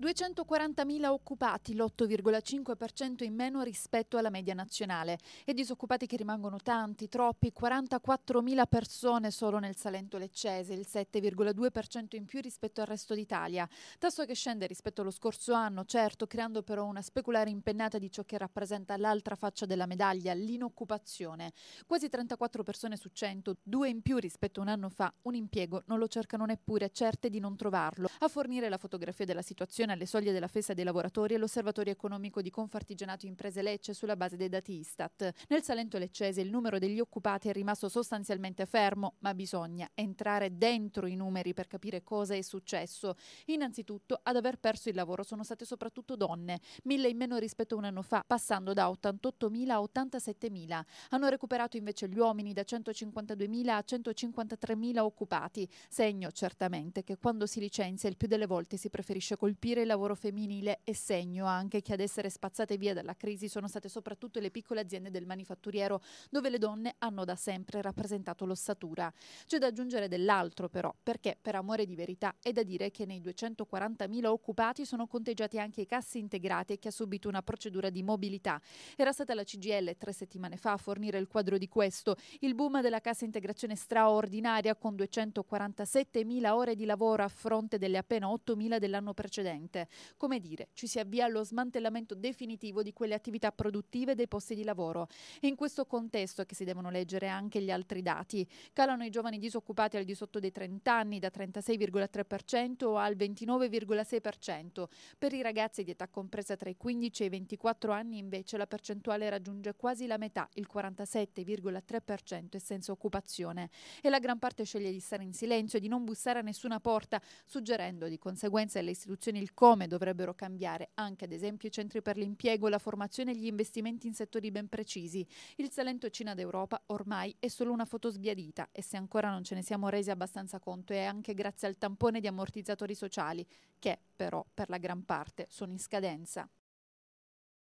240.000 occupati, l'8,5% in meno rispetto alla media nazionale e disoccupati che rimangono tanti, troppi, 44.000 persone solo nel Salento Leccese, il 7,2% in più rispetto al resto d'Italia. Tasso che scende rispetto allo scorso anno, certo, creando però una speculare impennata di ciò che rappresenta l'altra faccia della medaglia, l'inoccupazione. Quasi 34 persone su 100, due in più rispetto a un anno fa, un impiego non lo cercano neppure, certe di non trovarlo. A fornire la fotografia della situazione Attenzione alle soglie della festa dei lavoratori e l'osservatorio economico di Confartigianato Imprese Lecce sulla base dei dati Istat. Nel Salento leccese il numero degli occupati è rimasto sostanzialmente fermo, ma bisogna entrare dentro i numeri per capire cosa è successo. Innanzitutto ad aver perso il lavoro sono state soprattutto donne, mille in meno rispetto a un anno fa, passando da 88.000 a 87.000. Hanno recuperato invece gli uomini da 152.000 a 153.000 occupati, segno certamente che quando si licenzia il più delle volte si preferisce colpire favorire il lavoro femminile e segno anche che ad essere spazzate via dalla crisi sono state soprattutto le piccole aziende del manifatturiero, dove le donne hanno da sempre rappresentato l'ossatura. C'è da aggiungere dell'altro però, perché per amore di verità è da dire che nei 240.000 occupati sono conteggiati anche i cassi integrati e che ha subito una procedura di mobilità. Era stata la CGL tre settimane fa a fornire il quadro di questo, il boom della cassa integrazione straordinaria con 247.000 ore di lavoro a fronte delle appena 8.000 dell'anno precedente presente. Come dire, ci si avvia allo smantellamento definitivo di quelle attività produttive e dei posti di lavoro. È in questo contesto che si devono leggere anche gli altri dati. Calano i giovani disoccupati al di sotto dei 30 anni da 36,3% al 29,6%. Per i ragazzi di età compresa tra i 15 e i 24 anni invece la percentuale raggiunge quasi la metà, il 47,3% è senza occupazione e la gran parte sceglie di stare in silenzio e di non bussare a nessuna porta, suggerendo di conseguenza alle istituzioni il come dovrebbero cambiare anche ad esempio i centri per l'impiego, la formazione e gli investimenti in settori ben precisi. Il Salento Cina d'Europa ormai è solo una foto sbiadita e se ancora non ce ne siamo resi abbastanza conto è anche grazie al tampone di ammortizzatori sociali che però per la gran parte sono in scadenza.